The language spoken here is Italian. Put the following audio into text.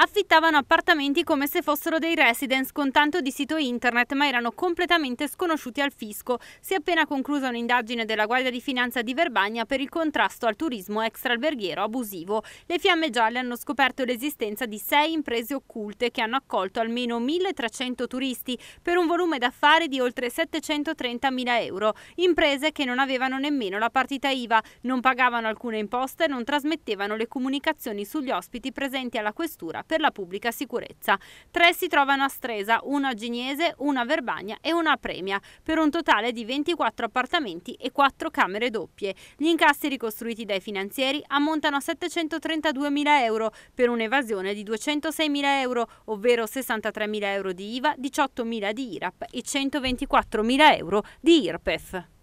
affittavano appartamenti come se fossero dei residence con tanto di sito internet ma erano completamente sconosciuti al fisco. Si è appena conclusa un'indagine della Guardia di Finanza di Verbagna per il contrasto al turismo extraalberghiero abusivo. Le fiamme gialle hanno scoperto l'esistenza di sei imprese occulte che hanno accolto almeno 1.300 turisti per un volume d'affari di oltre 730.000 euro. Imprese che non avevano nemmeno la partita IVA, non pagavano alcune imposte e non trasmettevano le comunicazioni sugli ospiti presenti alla questura per la pubblica sicurezza. Tre si trovano a Stresa, uno a Gignese, uno a Verbagna e uno a Premia, per un totale di 24 appartamenti e 4 camere doppie. Gli incassi ricostruiti dai finanzieri ammontano a 732.000 euro per un'evasione di 206.000 euro, ovvero 63.000 euro di IVA, 18.000 di IRAP e 124.000 euro di IRPEF.